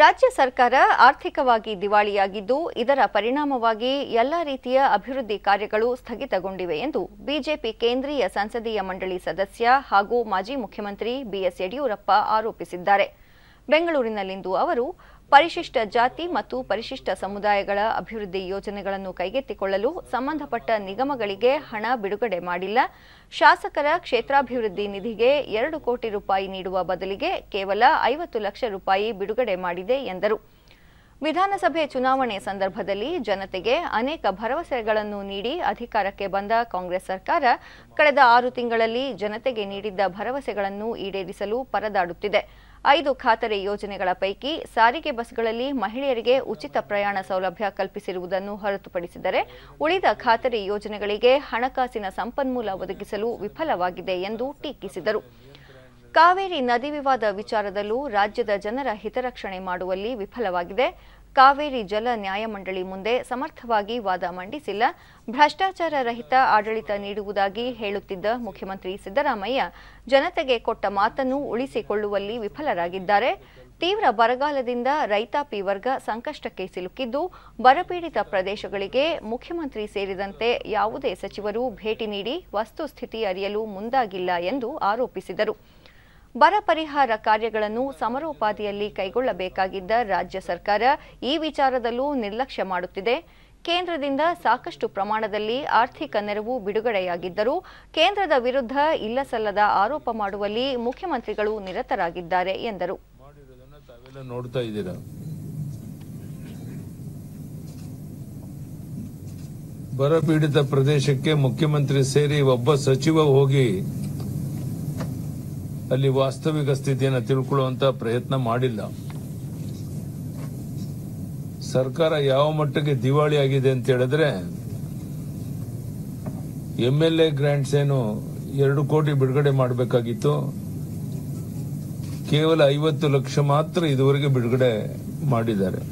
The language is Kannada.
ರಾಜ್ಯ ಸರ್ಕಾರ ಆರ್ಥಿಕವಾಗಿ ದಿವಾಳಿಯಾಗಿದ್ದು ಇದರ ಪರಿಣಾಮವಾಗಿ ಎಲ್ಲ ರೀತಿಯ ಅಭಿವೃದ್ಧಿ ಕಾರ್ಯಗಳು ಸ್ಥಗಿತಗೊಂಡಿವೆ ಎಂದು ಬಿಜೆಪಿ ಕೇಂದ್ರೀಯ ಸಂಸದೀಯ ಮಂಡಳಿ ಸದಸ್ಯ ಹಾಗೂ ಮಾಜಿ ಮುಖ್ಯಮಂತ್ರಿ ಬಿಎಸ್ ಯಡಿಯೂರಪ್ಪ ಆರೋಪಿಸಿದ್ದಾರೆ ಬೆಂಗಳೂರಿನಲ್ಲಿಂದು ಅವರು ಪರಿಶಿಷ್ಟ ಜಾತಿ ಮತ್ತು ಪರಿಶಿಷ್ಟ ಸಮುದಾಯಗಳ ಅಭಿವೃದ್ಧಿ ಯೋಜನೆಗಳನ್ನು ಕೈಗೆತ್ತಿಕೊಳ್ಳಲು ಸಂಬಂಧಪಟ್ಟ ನಿಗಮಗಳಿಗೆ ಹಣ ಬಿಡುಗಡೆ ಮಾಡಿಲ್ಲ ಶಾಸಕರ ಕ್ಷೇತ್ರಾಭಿವೃದ್ಧಿ ನಿಧಿಗೆ ಎರಡು ಕೋಟಿ ರೂಪಾಯಿ ನೀಡುವ ಬದಲಿಗೆ ಕೇವಲ ಐವತ್ತು ಲಕ್ಷ ರೂಪಾಯಿ ಬಿಡುಗಡೆ ಮಾಡಿದೆ ಎಂದರು ವಿಧಾನಸಭೆ ಚುನಾವಣೆ ಸಂದರ್ಭದಲ್ಲಿ ಜನತೆಗೆ ಅನೇಕ ಭರವಸೆಗಳನ್ನು ನೀಡಿ ಅಧಿಕಾರಕ್ಕೆ ಬಂದ ಕಾಂಗ್ರೆಸ್ ಸರ್ಕಾರ ಕಳೆದ ಆರು ತಿಂಗಳಲ್ಲಿ ಜನತೆಗೆ ನೀಡಿದ್ದ ಭರವಸೆಗಳನ್ನು ಈಡೇರಿಸಲು ಪರದಾಡುತ್ತಿದೆ ಐದು ಖಾತರಿ ಯೋಜನೆಗಳ ಪೈಕಿ ಸಾರಿಗೆ ಬಸ್ಗಳಲ್ಲಿ ಮಹಿಳೆಯರಿಗೆ ಉಚಿತ ಪ್ರಯಾಣ ಸೌಲಭ್ಯ ಕಲ್ಪಿಸಿರುವುದನ್ನು ಹೊರತುಪಡಿಸಿದರೆ ಉಳಿದ ಖಾತರಿ ಯೋಜನೆಗಳಿಗೆ ಹಣಕಾಸಿನ ಸಂಪನ್ಮೂಲ ಒದಗಿಸಲು ವಿಫಲವಾಗಿದೆ ಎಂದು ಟೀಕಿಸಿದರು ಕಾವೇರಿ ನದಿ ವಿವಾದ ವಿಚಾರದಲ್ಲೂ ರಾಜ್ಯದ ಜನರ ಹಿತರಕ್ಷಣೆ ಮಾಡುವಲ್ಲಿ ವಿಫಲವಾಗಿದೆ ಕಾವೇರಿ ಜಲ ನ್ಯಾಯಮಂಡಳಿ ಮುಂದೆ ಸಮರ್ಥವಾಗಿ ವಾದ ಮಂಡಿಸಿಲ್ಲ ಭ್ರಷ್ಟಾಚಾರ ರಹಿತ ಆಡಳಿತ ನೀಡುವುದಾಗಿ ಹೇಳುತ್ತಿದ್ದ ಮುಖ್ಯಮಂತ್ರಿ ಸಿದ್ದರಾಮಯ್ಯ ಜನತೆಗೆ ಕೊಟ್ಟ ಮಾತನ್ನು ಉಳಿಸಿಕೊಳ್ಳುವಲ್ಲಿ ವಿಫಲರಾಗಿದ್ದಾರೆ ತೀವ್ರ ಬರಗಾಲದಿಂದ ರೈತಾಪಿ ವರ್ಗ ಸಂಕಷ್ಟಕ್ಕೆ ಸಿಲುಕಿದ್ದು ಬರಪೀಡಿತ ಪ್ರದೇಶಗಳಿಗೆ ಮುಖ್ಯಮಂತ್ರಿ ಸೇರಿದಂತೆ ಯಾವುದೇ ಸಚಿವರು ಭೇಟಿ ನೀಡಿ ವಸ್ತುಸ್ಥಿತಿ ಅರಿಯಲು ಮುಂದಾಗಿಲ್ಲ ಎಂದು ಆರೋಪಿಸಿದರು ಬರ ಪರಿಹಾರ ಕಾರ್ಯಗಳನ್ನು ಸಮರೋಪಾದಿಯಲ್ಲಿ ಕೈಗೊಳ್ಳಬೇಕಾಗಿದ್ದ ರಾಜ್ಯ ಸರ್ಕಾರ ಈ ವಿಚಾರದಲ್ಲೂ ನಿರ್ಲಕ್ಷ್ಯ ಮಾಡುತ್ತಿದೆ ಕೇಂದ್ರದಿಂದ ಸಾಕಷ್ಟು ಪ್ರಮಾಣದಲ್ಲಿ ಆರ್ಥಿಕ ನೆರವು ಬಿಡುಗಡೆಯಾಗಿದ್ದರೂ ಕೇಂದ್ರದ ವಿರುದ್ಧ ಇಲ್ಲಸಲ್ಲದ ಆರೋಪ ಮಾಡುವಲ್ಲಿ ಮುಖ್ಯಮಂತ್ರಿಗಳು ನಿರತರಾಗಿದ್ದಾರೆ ಎಂದರು ಬರಪೀಡಿತ ಪ್ರದೇಶಕ್ಕೆ ಮುಖ್ಯಮಂತ್ರಿ ಸೇರಿ ಒಬ್ಬ ಸಚಿವ ಹೋಗಿ ಅಲ್ಲಿ ವಾಸ್ತವಿಕ ಸ್ಥಿತಿಯನ್ನು ತಿಳ್ಕೊಳ್ಳುವಂತ ಪ್ರಯತ್ನ ಮಾಡಿಲ್ಲ ಸರ್ಕಾರ ಯಾವ ಮಟ್ಟಕ್ಕೆ ದಿವಾಳಿ ಆಗಿದೆ ಅಂತ ಹೇಳಿದ್ರೆ ಎಂಎಲ್ಎ ಎ ಗ್ರಾಂಟ್ಸ್ ಏನು ಎರಡು ಕೋಟಿ ಬಿಡುಗಡೆ ಮಾಡಬೇಕಾಗಿತ್ತು ಕೇವಲ ಐವತ್ತು ಲಕ್ಷ ಮಾತ್ರ ಇದುವರೆಗೆ ಬಿಡುಗಡೆ ಮಾಡಿದ್ದಾರೆ